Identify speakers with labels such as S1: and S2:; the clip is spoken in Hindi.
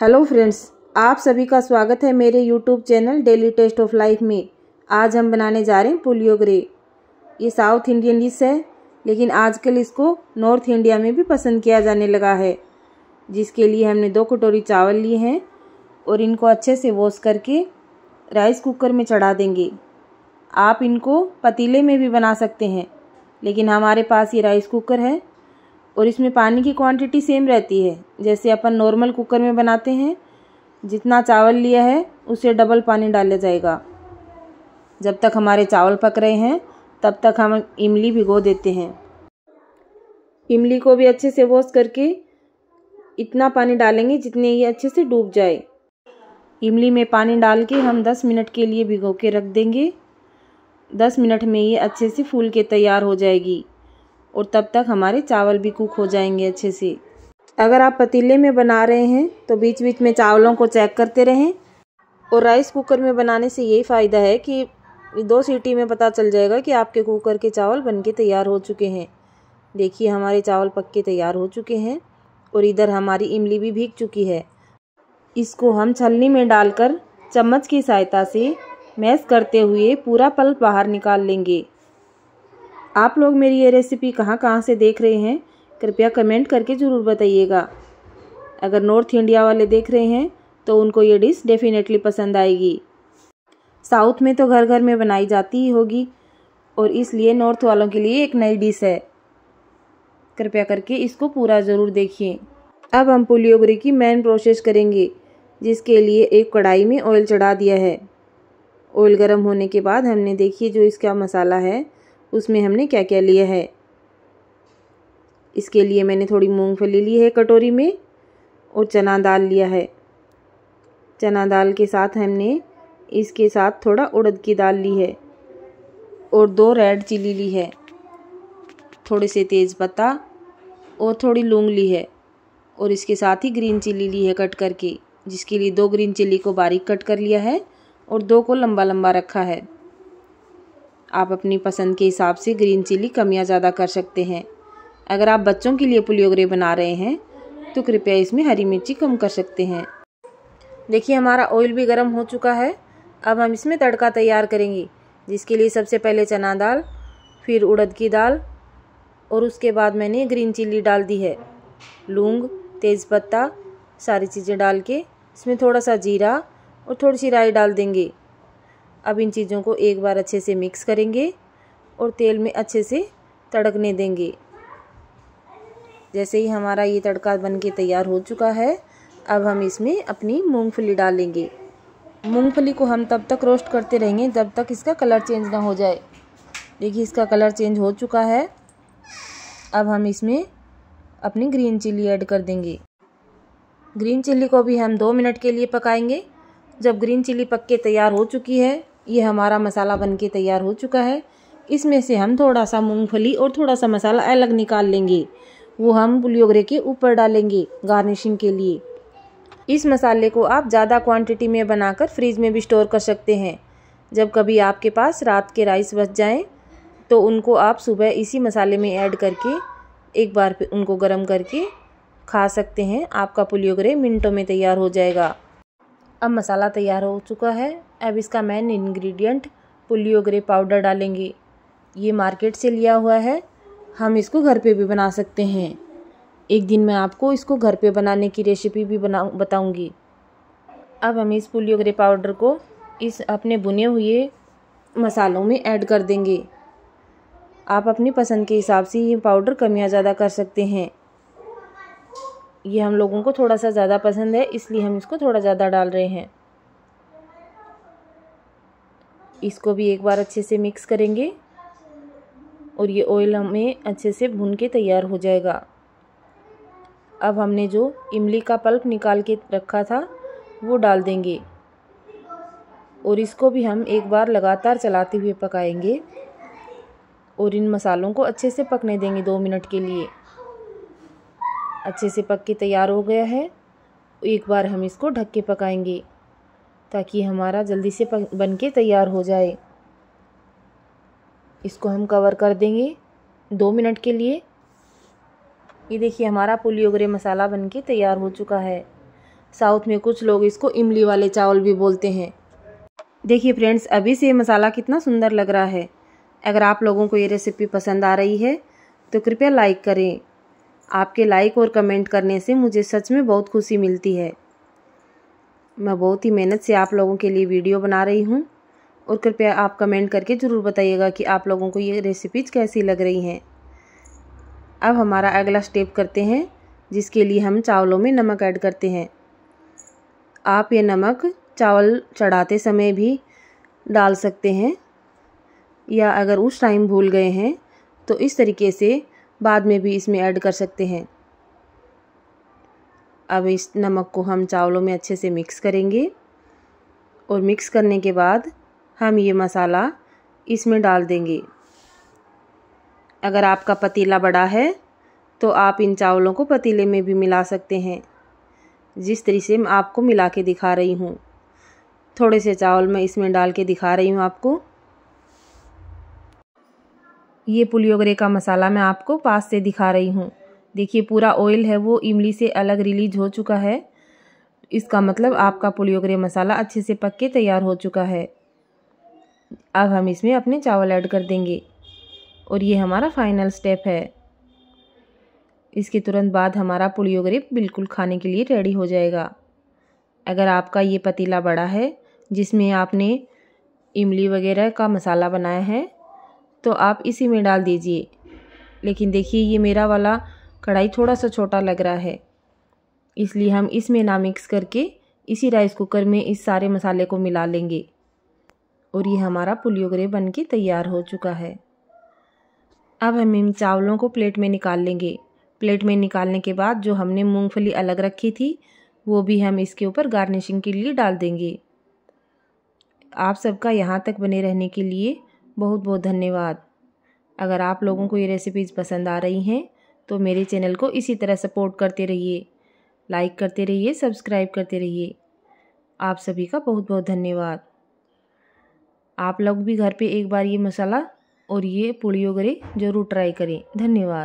S1: हेलो फ्रेंड्स आप सभी का स्वागत है मेरे YouTube channel Daily Taste of Life में आज हम बनाने जा रहे हैं पोलियो ग्रे ये साउथ इंडियन डिश है लेकिन आजकल इसको नॉर्थ इंडिया में भी पसंद किया जाने लगा है जिसके लिए हमने दो कटोरी चावल लिए हैं और इनको अच्छे से वॉश करके राइस कुकर में चढ़ा देंगे आप इनको पतीले में भी बना सकते हैं लेकिन हमारे पास ये राइस कुकर है और इसमें पानी की क्वांटिटी सेम रहती है जैसे अपन नॉर्मल कुकर में बनाते हैं जितना चावल लिया है उसे डबल पानी डाला जाएगा जब तक हमारे चावल पक रहे हैं तब तक हम इमली भिगो देते हैं इमली को भी अच्छे से वॉश करके इतना पानी डालेंगे जितने ये अच्छे से डूब जाए इमली में पानी डाल के हम दस मिनट के लिए भिगो के रख देंगे दस मिनट में ये अच्छे से फूल के तैयार हो जाएगी और तब तक हमारे चावल भी कुक हो जाएंगे अच्छे से अगर आप पतीले में बना रहे हैं तो बीच बीच में चावलों को चेक करते रहें और राइस कुकर में बनाने से यही फ़ायदा है कि दो सीटी में पता चल जाएगा कि आपके कुकर के चावल बन के तैयार हो चुके हैं देखिए हमारे चावल पक के तैयार हो चुके हैं और इधर हमारी इमली भी भीग चुकी है इसको हम छलनी में डालकर चम्मच की सहायता से मैश करते हुए पूरा पल्प बाहर निकाल लेंगे आप लोग मेरी ये रेसिपी कहाँ कहाँ से देख रहे हैं कृपया कमेंट करके ज़रूर बताइएगा अगर नॉर्थ इंडिया वाले देख रहे हैं तो उनको ये डिश डेफिनेटली पसंद आएगी साउथ में तो घर घर में बनाई जाती ही होगी और इसलिए नॉर्थ वालों के लिए एक नई डिश है कृपया करके इसको पूरा ज़रूर देखिए अब हम पुलियोगरी की मेन प्रोसेस करेंगे जिसके लिए एक कढ़ाई में ऑयल चढ़ा दिया है ऑयल गर्म होने के बाद हमने देखिए जो इसका मसाला है उसमें हमने क्या क्या लिया है इसके लिए मैंने थोड़ी मूंगफली ली है कटोरी में और चना दाल लिया है चना दाल के साथ हमने इसके साथ थोड़ा उड़द की दाल ली है और दो रेड चिली ली है थोड़े से तेज़पत्ता और थोड़ी लूंग ली है और इसके साथ ही ग्रीन चिली ली है कट करके जिसके लिए दो ग्रीन चिली को बारीक कट कर लिया है और दो को लंबा लंबा रखा है आप अपनी पसंद के हिसाब से ग्रीन चिली कम या ज़्यादा कर सकते हैं अगर आप बच्चों के लिए पुलियोगरे बना रहे हैं तो कृपया इसमें हरी मिर्ची कम कर सकते हैं देखिए हमारा ऑयल भी गर्म हो चुका है अब हम इसमें तड़का तैयार करेंगे जिसके लिए सबसे पहले चना दाल फिर उड़द की दाल और उसके बाद मैंने ग्रीन चिल्ली डाल दी है लूंग तेज़पत्ता सारी चीज़ें डाल के इसमें थोड़ा सा जीरा और थोड़ी सी राई डाल देंगे अब इन चीज़ों को एक बार अच्छे से मिक्स करेंगे और तेल में अच्छे से तड़कने देंगे जैसे ही हमारा ये तड़का बन के तैयार हो चुका है अब हम इसमें अपनी मूंगफली डालेंगे मूंगफली को हम तब तक रोस्ट करते रहेंगे जब तक इसका कलर चेंज ना हो जाए देखिए इसका कलर चेंज हो चुका है अब हम इसमें अपनी ग्रीन चिली ऐड कर देंगे ग्रीन चिली को भी हम दो मिनट के लिए पकाएंगे जब ग्रीन चिली पक के तैयार हो चुकी है ये हमारा मसाला बनके तैयार हो चुका है इसमें से हम थोड़ा सा मूंगफली और थोड़ा सा मसाला अलग निकाल लेंगे वो हम पुलियोगरे के ऊपर डालेंगे गार्निशिंग के लिए इस मसाले को आप ज़्यादा क्वांटिटी में बनाकर फ्रिज में भी स्टोर कर सकते हैं जब कभी आपके पास रात के राइस बच जाएँ तो उनको आप सुबह इसी मसाले में ऐड करके एक बार उनको गर्म करके खा सकते हैं आपका पुलियोगरे मिनटों में तैयार हो जाएगा अब मसाला तैयार हो चुका है अब इसका main ingredient puliyogare powder डालेंगे ये मार्केट से लिया हुआ है हम इसको घर पे भी बना सकते हैं एक दिन मैं आपको इसको घर पे बनाने की रेसिपी भी बना बताऊँगी अब हम इस पुलियो ग्रे पाउडर को इस अपने बुने हुए मसालों में ऐड कर देंगे आप अपनी पसंद के हिसाब से ये पाउडर कम या ज़्यादा कर सकते हैं ये हम लोगों को थोड़ा सा ज़्यादा पसंद है इसलिए हम इसको थोड़ा ज़्यादा डाल रहे हैं इसको भी एक बार अच्छे से मिक्स करेंगे और ये ऑयल हमें अच्छे से भून के तैयार हो जाएगा अब हमने जो इमली का पल्प निकाल के रखा था वो डाल देंगे और इसको भी हम एक बार लगातार चलाते हुए पकाएंगे और इन मसालों को अच्छे से पकने देंगे दो मिनट के लिए अच्छे से पक के तैयार हो गया है एक बार हम इसको ढक के पकाएंगे ताकि हमारा जल्दी से पक बन के तैयार हो जाए इसको हम कवर कर देंगे दो मिनट के लिए ये देखिए हमारा पुलियोगरे मसाला बन के तैयार हो चुका है साउथ में कुछ लोग इसको इमली वाले चावल भी बोलते हैं देखिए फ्रेंड्स अभी से मसाला कितना सुंदर लग रहा है अगर आप लोगों को ये रेसिपी पसंद आ रही है तो कृपया लाइक करें आपके लाइक और कमेंट करने से मुझे सच में बहुत खुशी मिलती है मैं बहुत ही मेहनत से आप लोगों के लिए वीडियो बना रही हूँ और कृपया आप कमेंट करके ज़रूर बताइएगा कि आप लोगों को ये रेसिपीज कैसी लग रही हैं अब हमारा अगला स्टेप करते हैं जिसके लिए हम चावलों में नमक ऐड करते हैं आप ये नमक चावल चढ़ाते समय भी डाल सकते हैं या अगर उस टाइम भूल गए हैं तो इस तरीके से बाद में भी इसमें ऐड कर सकते हैं अब इस नमक को हम चावलों में अच्छे से मिक्स करेंगे और मिक्स करने के बाद हम ये मसाला इसमें डाल देंगे अगर आपका पतीला बड़ा है तो आप इन चावलों को पतीले में भी मिला सकते हैं जिस तरीके से मैं आपको मिला के दिखा रही हूँ थोड़े से चावल मैं इसमें डाल के दिखा रही हूँ आपको ये पुलियोगरे का मसाला मैं आपको पास से दिखा रही हूँ देखिए पूरा ऑयल है वो इमली से अलग रिलीज हो चुका है इसका मतलब आपका पुलियोगरे मसाला अच्छे से पक के तैयार हो चुका है अब हम इसमें अपने चावल ऐड कर देंगे और ये हमारा फाइनल स्टेप है इसके तुरंत बाद हमारा पुलियोगरे बिल्कुल खाने के लिए रेडी हो जाएगा अगर आपका ये पतीला बड़ा है जिसमें आपने इमली वगैरह का मसाला बनाया है तो आप इसी में डाल दीजिए लेकिन देखिए ये मेरा वाला कढ़ाई थोड़ा सा छोटा लग रहा है इसलिए हम इसमें ना मिक्स करके इसी राइस कुकर में इस सारे मसाले को मिला लेंगे और ये हमारा पुलियोगरे बन के तैयार हो चुका है अब हम इन चावलों को प्लेट में निकाल लेंगे प्लेट में निकालने के बाद जो हमने मूंगफली अलग रखी थी वो भी हम इसके ऊपर गार्निशिंग के लिए डाल देंगे आप सबका यहाँ तक बने रहने के लिए बहुत बहुत धन्यवाद अगर आप लोगों को ये रेसिपीज़ पसंद आ रही हैं तो मेरे चैनल को इसी तरह सपोर्ट करते रहिए लाइक करते रहिए सब्सक्राइब करते रहिए आप सभी का बहुत बहुत धन्यवाद आप लोग भी घर पे एक बार ये मसाला और ये वगैरह जरूर ट्राई करें धन्यवाद